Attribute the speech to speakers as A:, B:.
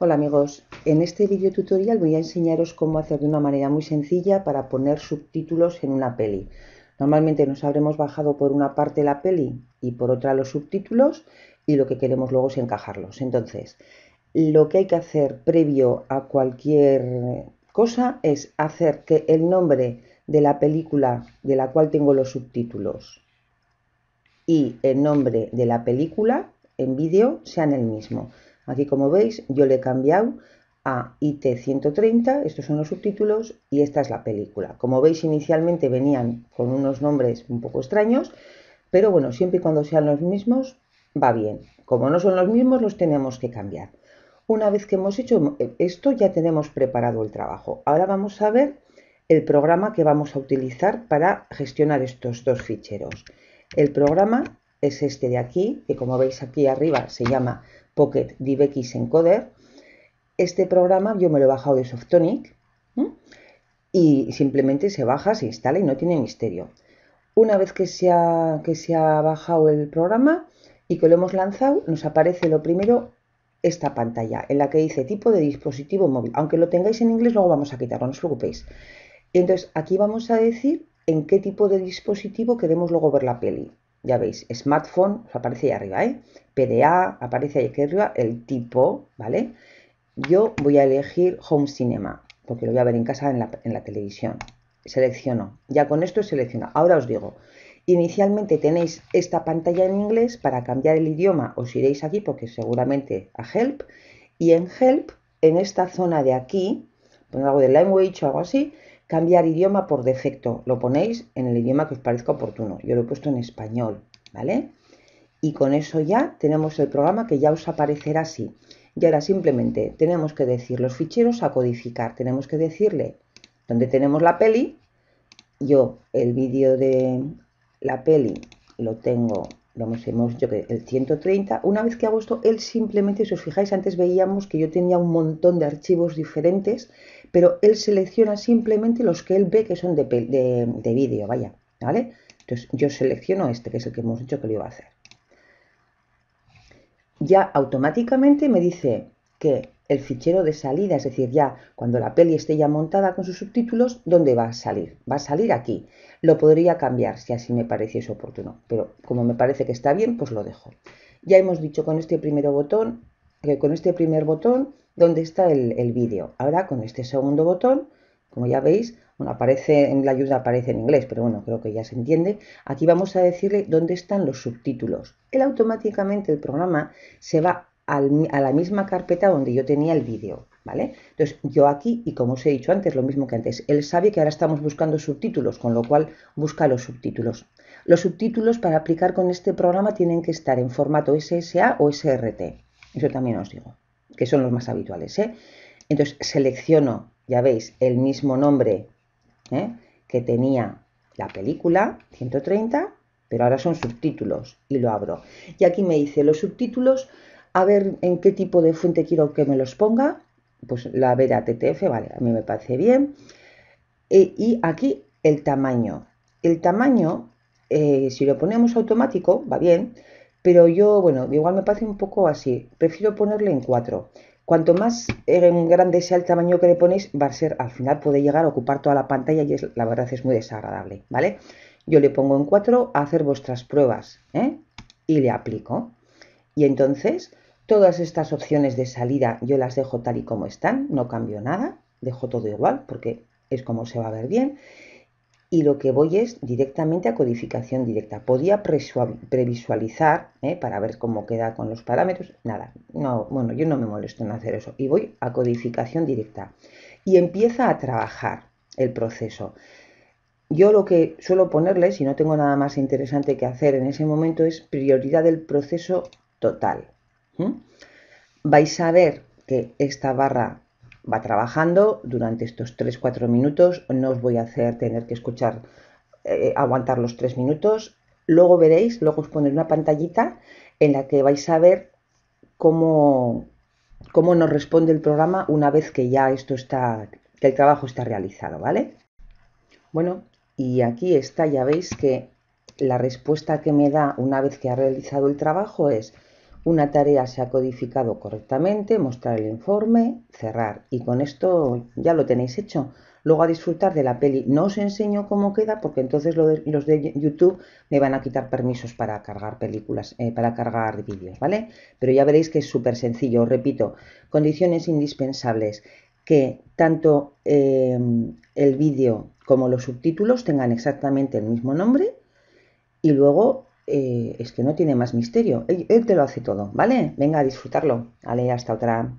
A: Hola amigos, en este video tutorial voy a enseñaros cómo hacer de una manera muy sencilla para poner subtítulos en una peli. Normalmente nos habremos bajado por una parte la peli y por otra los subtítulos y lo que queremos luego es encajarlos. Entonces, lo que hay que hacer previo a cualquier cosa es hacer que el nombre de la película de la cual tengo los subtítulos y el nombre de la película en vídeo sean el mismo. Aquí como veis yo le he cambiado a IT130, estos son los subtítulos y esta es la película. Como veis inicialmente venían con unos nombres un poco extraños, pero bueno, siempre y cuando sean los mismos va bien. Como no son los mismos los tenemos que cambiar. Una vez que hemos hecho esto ya tenemos preparado el trabajo. Ahora vamos a ver el programa que vamos a utilizar para gestionar estos dos ficheros. El programa es este de aquí, que como veis aquí arriba se llama Pocket DivX Encoder. Este programa yo me lo he bajado de Softonic y simplemente se baja, se instala y no tiene misterio. Una vez que se que se ha bajado el programa y que lo hemos lanzado, nos aparece lo primero esta pantalla en la que dice tipo de dispositivo móvil. Aunque lo tengáis en inglés, luego vamos a quitarlo, no os preocupéis. Entonces aquí vamos a decir en qué tipo de dispositivo queremos luego ver la peli ya veis, smartphone aparece ahí arriba, ¿eh? PDA aparece ahí aquí arriba, el tipo, ¿vale? Yo voy a elegir Home Cinema, porque lo voy a ver en casa en la, televisión. Selecciono, ya con esto selecciono. Ahora os digo, inicialmente tenéis esta pantalla en inglés, para cambiar el idioma os iréis aquí, porque seguramente a Help, y en Help, en esta zona de aquí, poner algo de language o algo así, cambiar idioma por defecto. Lo ponéis en el idioma que os parezca oportuno. Yo lo he puesto en español, ¿vale? Y con eso ya tenemos el programa que ya os aparecerá así. Y ahora simplemente tenemos que decir los ficheros a codificar. Tenemos que decirle dónde tenemos la peli. Yo el vídeo de la peli lo tengo, lo hemos yo que el 130. Una vez que hago esto, él simplemente, si os fijáis, antes veíamos que yo tenía un montón de archivos diferentes pero él selecciona simplemente los que él ve que son de, vídeo, vaya, ¿vale? Entonces yo selecciono este, que es el que hemos dicho que lo iba a hacer. Ya automáticamente me dice que el fichero de salida, es decir, ya cuando la peli esté ya montada con sus subtítulos, ¿dónde va a salir? Va a salir aquí. Lo podría cambiar si así me pareciese oportuno, pero como me parece que está bien, pues lo dejo. Ya hemos dicho con este primer botón, que con este primer botón ¿Dónde está el, vídeo. Ahora con este segundo botón, como ya veis, bueno, aparece en la ayuda aparece en inglés, pero bueno, creo que ya se entiende. Aquí vamos a decirle dónde están los subtítulos. Él automáticamente el programa se va a la misma carpeta donde yo tenía el vídeo, ¿vale? Entonces, yo aquí, y como os he dicho antes, lo mismo que antes, él sabe que ahora estamos buscando subtítulos, con lo cual busca los subtítulos. Los subtítulos para aplicar con este programa tienen que estar en formato SSA o SRT. Eso también os digo que son los más habituales. ¿eh? Entonces selecciono, ya veis, el mismo nombre ¿eh? que tenía la película, 130, pero ahora son subtítulos y lo abro. Y aquí me dice los subtítulos, a ver en qué tipo de fuente quiero que me los ponga. Pues la vera TTF, vale, a mí me parece bien. E, y aquí el tamaño. El tamaño, eh, si lo ponemos automático, va bien, pero yo, bueno, igual me parece un poco así. Prefiero ponerle en 4. Cuanto más eh, grande sea el tamaño que le ponéis, va a ser, al final puede llegar a ocupar toda la pantalla y la verdad es muy desagradable, ¿vale? Yo le pongo en 4 a hacer vuestras pruebas ¿eh? y le aplico. Y entonces, todas estas opciones de salida yo las dejo tal y como están, no cambio nada, dejo todo igual porque es como se va a ver bien y lo que voy es directamente a codificación directa. Podía previsualizar ¿eh? para ver cómo queda con los parámetros. Nada, no, bueno, yo no me molesto en hacer eso. Y voy a codificación directa. Y empieza a trabajar el proceso. Yo lo que suelo ponerle, si no tengo nada más interesante que hacer en ese momento, es prioridad del proceso total. Vais a ver que esta barra va trabajando. Durante estos 3-4 minutos no os voy a hacer tener que escuchar, eh, aguantar los 3 minutos. Luego veréis, luego os pondré una pantallita en la que vais a ver cómo, cómo nos responde el programa una vez que ya esto está, que el trabajo está realizado, ¿vale? Bueno, y aquí está, ya veis que la respuesta que me da una vez que ha realizado el trabajo es una tarea se ha codificado correctamente, mostrar el informe, cerrar. Y con esto ya lo tenéis hecho. Luego a disfrutar de la peli. No os enseño cómo queda porque entonces los de YouTube me van a quitar permisos para cargar películas, eh, para cargar vídeos, ¿vale? Pero ya veréis que es súper sencillo. repito, condiciones indispensables que tanto em, el vídeo como los subtítulos tengan exactamente el mismo nombre y luego eh, es que no tiene más misterio. Él, te lo hace todo, ¿vale? Venga a disfrutarlo. Vale, hasta otra.